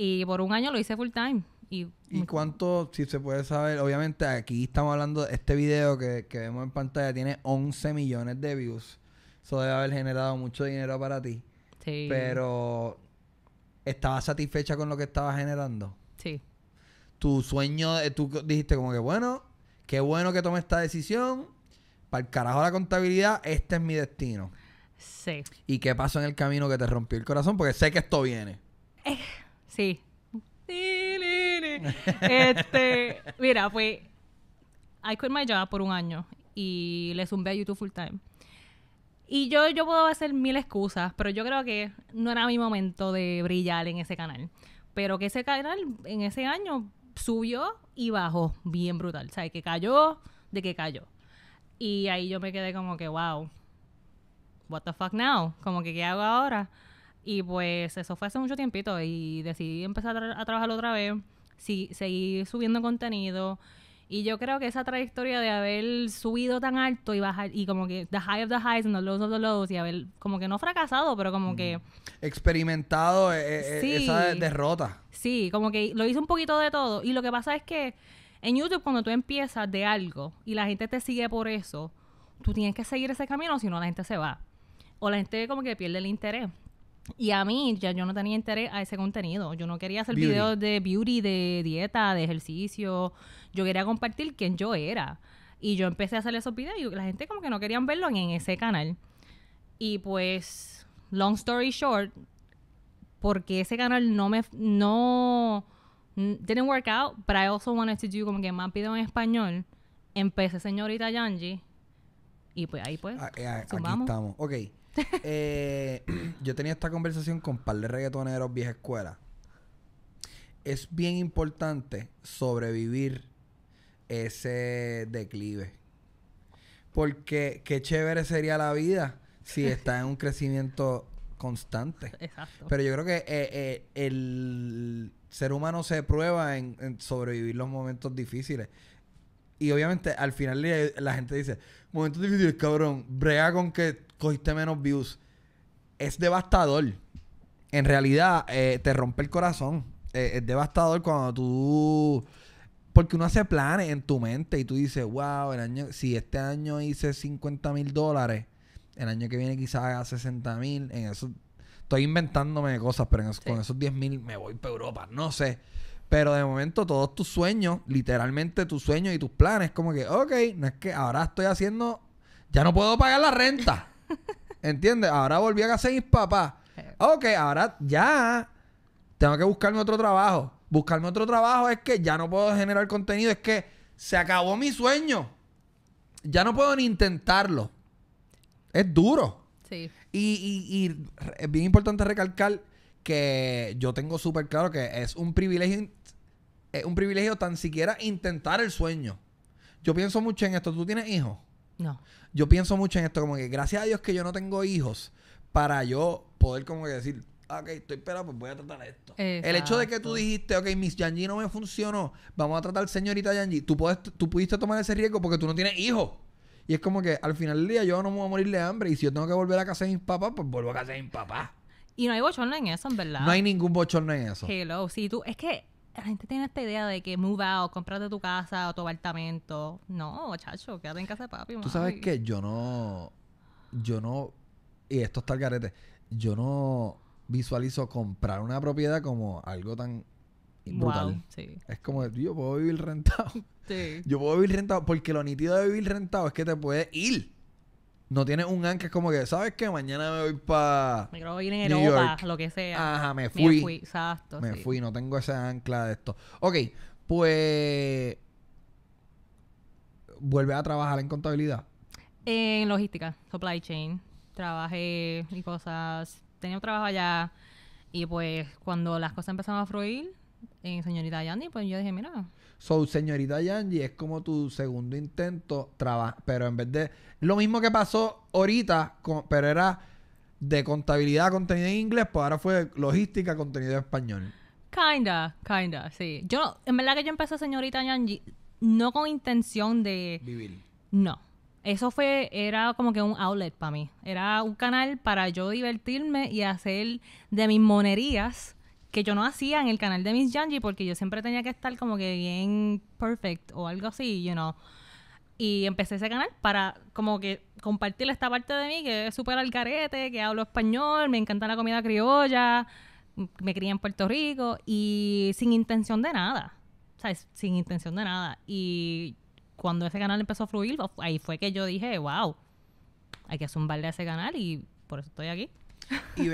Y por un año lo hice full time. ¿Y, ¿Y cuánto, si se puede saber? Obviamente aquí estamos hablando, este video que, vemos en pantalla tiene 11 millones de views. Eso debe haber generado mucho dinero para ti. Sí. Pero, ¿estabas satisfecha con lo que estabas generando? Sí. Tu sueño, eh, tú dijiste como que, bueno, qué bueno que tomé esta decisión. Para el carajo de la contabilidad, este es mi destino. Sí. ¿Y qué pasó en el camino que te rompió el corazón? Porque sé que esto viene. Eh Sí. Este, mira, fue. I quit my job por un año y le zumbé a YouTube full time. Y yo, yo puedo hacer mil excusas, pero yo creo que no era mi momento de brillar en ese canal. Pero que ese canal en ese año subió y bajó bien brutal. O sea, que cayó, de que cayó. Y ahí yo me quedé como que, wow, what the fuck now? Como que, ¿qué hago ahora? Y pues eso fue hace mucho tiempito y decidí empezar a, trabajar otra vez, sí, seguí subiendo contenido. Y yo creo que esa trayectoria de haber subido tan alto y bajar, y como que the high of the highs and the lows of the lows, y haber como que no fracasado, pero como que. Experimentado eh, eh, eh, esa derrota. Sí, como que lo hice un poquito de todo. Y lo que pasa es que en YouTube, cuando tú empiezas de algo y la gente te sigue por eso, tú tienes que seguir ese camino, si no la gente se va. O la gente como que pierde el interés. Y a mí ya yo no tenía interés a ese contenido. Yo no quería hacer videos de beauty, de dieta, de ejercicio. Yo quería compartir quién yo era. Y yo empecé a hacer esos videos y la gente como que no querían verlo en ese canal. Y pues, long story short, porque ese canal no me... no... didn't work out, but I also wanted to do como que más videos en español. Empecé Señorita Yanji. Y pues ahí pues, ah, eh, ah, Aquí estamos. Ok eh, yo tenía esta conversación con un par de reggaetoneros vieja escuela. Es bien importante sobrevivir ese declive. Porque qué chévere sería la vida si está en un crecimiento constante. Pero yo creo que eh, eh, el ser humano se prueba en, sobrevivir los momentos difíciles. Y obviamente al final la, la gente dice, momentos difíciles, cabrón, brega con que cogiste menos views. Es devastador. En realidad, eh, te rompe el corazón. Eh, es devastador cuando tú. Porque uno hace planes en tu mente y tú dices, wow, el año, si este año hice 50 mil dólares, el año que viene quizás haga 60 mil. En eso estoy inventándome cosas, pero con esos 10 mil me voy para Europa, no sé. Pero de momento todos tus sueños, literalmente tus sueños y tus planes, como que, ok, no es que ahora estoy haciendo, ya no puedo pagar la renta. ¿Entiendes? Ahora volví a casa de mis papás. Ok, ahora ya tengo que buscarme otro trabajo. Buscarme otro trabajo es que ya no puedo generar contenido, es que se acabó mi sueño. Ya no puedo ni intentarlo. Es duro. Sí. Y, y es bien importante recalcar que yo tengo súper claro que es un privilegio, es un privilegio tan siquiera intentar el sueño. Yo pienso mucho en esto. ¿Tú tienes hijos? No. Yo pienso mucho en esto, como que gracias a Dios que yo no tengo hijos para yo poder como que decir, ah, ok, estoy esperado, pues voy a tratar esto. El hecho de que tú dijiste, ok, Miss Yanji no me funcionó, vamos a tratar señorita Yanji, tú, puedes, tú pudiste tomar ese riesgo porque tú no tienes hijos. Y es como que al final del día yo no me voy a morir de hambre y si yo tengo que volver a casa de mis papás, pues vuelvo a casa de mis papás. Y no hay bochorno en eso, en verdad. No hay ningún bochorno en eso. Hello, sí, tú, es que la gente tiene esta idea de que move out, cómprate tu casa o tu apartamento. No, chacho, quédate en casa de papi. Tú sabes que yo no. Yo no. Y esto está el garete. Yo no visualizo comprar una propiedad como algo tan brutal. Es como, yo puedo vivir rentado. Sí. Yo puedo vivir rentado porque lo nítido de vivir rentado es que te puedes ir. No tienes un ancla como que, ¿sabes qué? Mañana me voy para. Me quiero ir en Europa, lo que sea. Ajá, me fui. Me fui, exacto. Me fui, no tengo esa ancla de esto. Ok, pues. ¿Vuelve a trabajar en contabilidad? En logística, supply chain. Trabajé y cosas. Tenía un trabajo allá. Y pues cuando las cosas empezaron a fluir, en Señorita Yandy, pues yo dije, mira. So, Señorita Yandy es como tu segundo intento, ...trabajar... pero en vez de. Lo mismo que pasó ahorita, pero era de contabilidad, contenido en inglés, pues ahora fue logística, contenido en español. Kinda, kinda, sí. Yo, en verdad que yo empecé Señorita Yanji... no con intención de. Vivir. No. Eso fue, era como que un outlet para mí. Era un canal para yo divertirme y hacer de mis monerías que yo no hacía en el canal de Miss Janji porque yo siempre tenía que estar como que bien perfect o algo así, you know. Y empecé ese canal para como que compartir esta parte de mí que es súper al carete, que hablo español, me encanta la comida criolla, me crié en Puerto Rico y sin intención de nada. O sin intención de nada. Y cuando ese canal empezó a fluir, ahí fue que yo dije, wow, hay que zumbarle a ese canal y por eso estoy aquí. Y